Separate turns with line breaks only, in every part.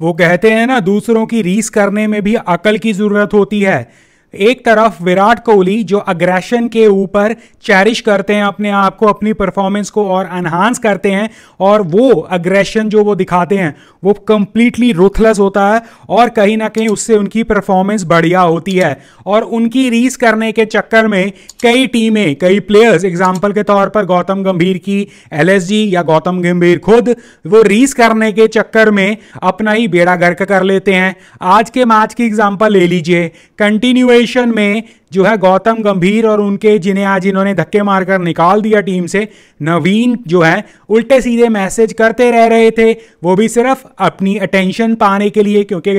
वो कहते हैं ना दूसरों की रीस करने में भी अकल की जरूरत होती है एक तरफ विराट कोहली जो अग्रेशन के ऊपर चैरिश करते हैं अपने आप को अपनी परफॉर्मेंस को और एनहांस करते हैं और वो अग्रेशन जो वो दिखाते हैं वो कंप्लीटली रुथलेस होता है और कहीं ना कहीं उससे उनकी परफॉर्मेंस बढ़िया होती है और उनकी रीस करने के चक्कर में कई टीमें कई प्लेयर्स एग्जाम्पल के तौर पर गौतम गंभीर की एल या गौतम गंभीर खुद वो रीस करने के चक्कर में अपना ही बेड़ा गर्क कर लेते हैं आज के मैच की एग्जाम्पल ले लीजिए कंटिन्यू सिमुलेशन में जो है गौतम गंभीर और उनके जिन्हें आज इन्होंने धक्के मारकर निकाल दिया टीम से नवीन जो है उल्टे सीधे मैसेज करते रह रहे थे वो भी सिर्फ अपनी अटेंशन पाने के लिए क्योंकि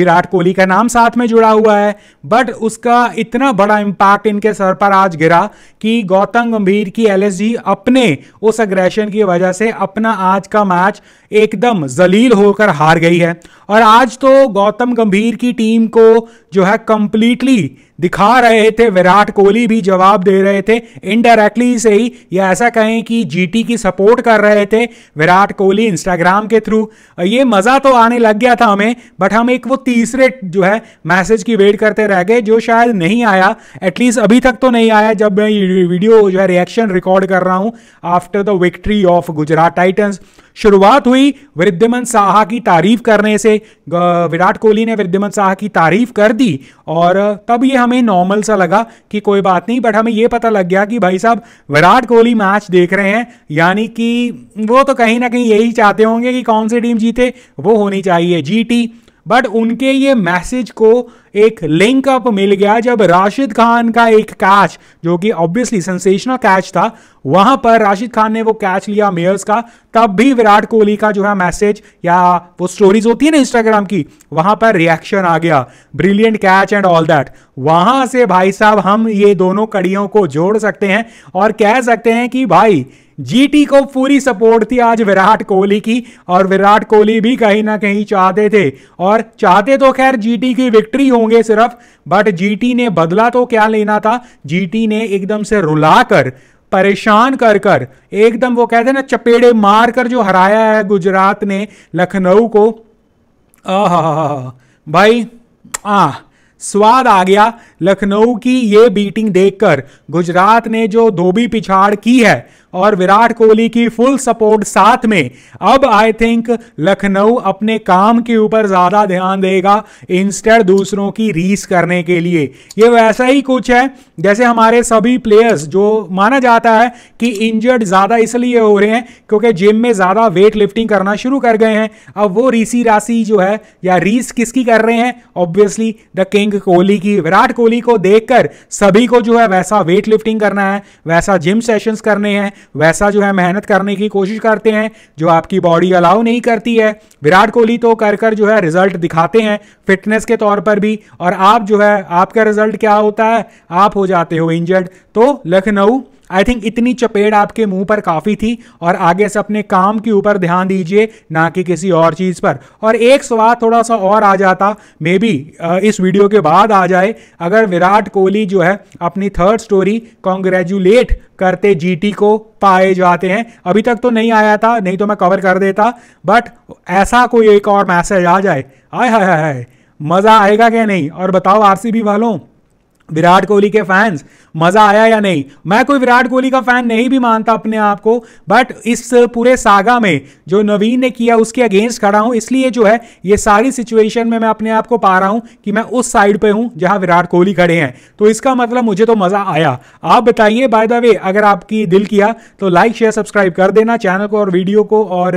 विराट कोहली का नाम साथ में जुड़ा हुआ है बट उसका इतना बड़ा इम्पैक्ट इनके सर पर आज गिरा कि गौतम गंभीर की एल अपने उस अग्रेशन की वजह से अपना आज का मैच एकदम जलील होकर हार गई है और आज तो गौतम गंभीर की टीम को जो है कंप्लीटली दिखा रहे रहे थे विराट कोहली भी जवाब दे रहे थे इनडायरेक्टली से ही या ऐसा कहें कि जीटी की सपोर्ट कर रहे थे विराट कोहली इंस्टाग्राम के थ्रू ये मज़ा तो आने लग गया था हमें बट हम एक वो तीसरे जो है मैसेज की वेट करते रह गए जो शायद नहीं आया एटलीस्ट अभी तक तो नहीं आया जब मैं वीडियो जो है रिएक्शन रिकॉर्ड कर रहा हूँ after the victory of Gujarat Titans शुरुआत हुई वृद्धिमन साहा की तारीफ करने से विराट कोहली ने वृद्धिमन साहा की तारीफ कर दी और तब ये हमें नॉर्मल सा लगा कि कोई बात नहीं बट हमें ये पता लग गया कि भाई साहब विराट कोहली मैच देख रहे हैं यानी कि वो तो कहीं ना कहीं यही चाहते होंगे कि कौन सी टीम जीते वो होनी चाहिए जी बट उनके ये मैसेज को एक लिंक अप मिल गया जब राशिद खान का एक कैच जो कि ऑब्वियसली सेंसेशनल कैच था वहां पर राशिद खान ने वो कैच लिया मेयर्स का तब भी विराट कोहली का जो है मैसेज या वो स्टोरीज होती है ना इंस्टाग्राम की वहां पर रिएक्शन आ गया brilliant catch and all that वहां से भाई साहब हम ये दोनों कड़ियों को जोड़ सकते हैं और कह सकते हैं कि भाई जीटी को पूरी सपोर्ट थी आज विराट कोहली की और विराट कोहली भी कहीं ना कहीं चाहते थे और चाहते तो खैर जीटी की विक्ट्री होंगे सिर्फ बट जीटी ने बदला तो क्या लेना था जीटी ने एकदम से रुलाकर परेशान कर कर एकदम वो कहते हैं ना चपेड़े मार कर जो हराया है गुजरात ने लखनऊ को आ भाई आ स्वाद आ गया लखनऊ की ये बीटिंग देखकर गुजरात ने जो धोबी पिछाड़ की है और विराट कोहली की फुल सपोर्ट साथ में अब आई थिंक लखनऊ अपने काम के ऊपर ज़्यादा ध्यान देगा इंस्टेड दूसरों की रीस करने के लिए ये वैसा ही कुछ है जैसे हमारे सभी प्लेयर्स जो माना जाता है कि इंजर्ड ज़्यादा इसलिए हो रहे हैं क्योंकि जिम में ज़्यादा वेट लिफ्टिंग करना शुरू कर गए हैं अब वो रीसी राशि जो है या रीस किसकी कर रहे हैं ऑब्वियसली द किंग कोहली की विराट कोहली कोहली को देखकर सभी को जो है वैसा वेट लिफ्टिंग करना है वैसा जिम सेशंस करने हैं वैसा जो है मेहनत करने की कोशिश करते हैं जो आपकी बॉडी अलाउ नहीं करती है विराट कोहली तो कर कर जो है रिजल्ट दिखाते हैं फिटनेस के तौर पर भी और आप जो है आपका रिजल्ट क्या होता है आप हो जाते हो इंजर्ड तो लखनऊ आई थिंक इतनी चपेट आपके मुंह पर काफ़ी थी और आगे से अपने काम के ऊपर ध्यान दीजिए ना कि किसी और चीज़ पर और एक सवाल थोड़ा सा और आ जाता मे बी इस वीडियो के बाद आ जाए अगर विराट कोहली जो है अपनी थर्ड स्टोरी कॉन्ग्रेजुलेट करते जीटी को पाए जाते हैं अभी तक तो नहीं आया था नहीं तो मैं कवर कर देता बट ऐसा कोई एक और मैसेज आ जाए आय हाय हाय मज़ा आएगा क्या नहीं और बताओ आरसीबी वालों विराट कोहली के फैंस मजा आया या नहीं मैं कोई विराट कोहली का फैन नहीं भी मानता अपने आप को बट इस पूरे सागा में जो नवीन ने किया उसके अगेंस्ट खड़ा हूं इसलिए जो है ये सारी सिचुएशन में मैं अपने आप को पा रहा हूं कि मैं उस साइड पे हूं जहां विराट कोहली खड़े हैं तो इसका मतलब मुझे तो मजा आया आप बताइए बाय द वे अगर आपकी दिल किया तो लाइक शेयर सब्सक्राइब कर देना चैनल को और वीडियो को और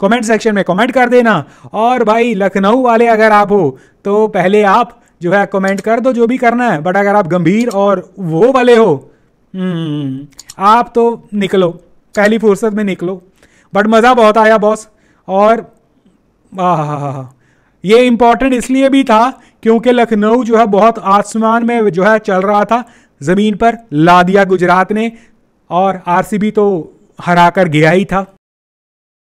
कॉमेंट सेक्शन में कॉमेंट कर देना और भाई लखनऊ वाले अगर आप हो तो पहले आप जो है कमेंट कर दो जो भी करना है बट अगर आप गंभीर और वो वाले हो हम्म, आप तो निकलो पहली फुर्सत में निकलो बट मज़ा बहुत आया बॉस और हाँ हाँ हाँ ये इम्पॉर्टेंट इसलिए भी था क्योंकि लखनऊ जो है बहुत आसमान में जो है चल रहा था ज़मीन पर ला दिया गुजरात ने और आरसीबी तो हरा कर गया ही था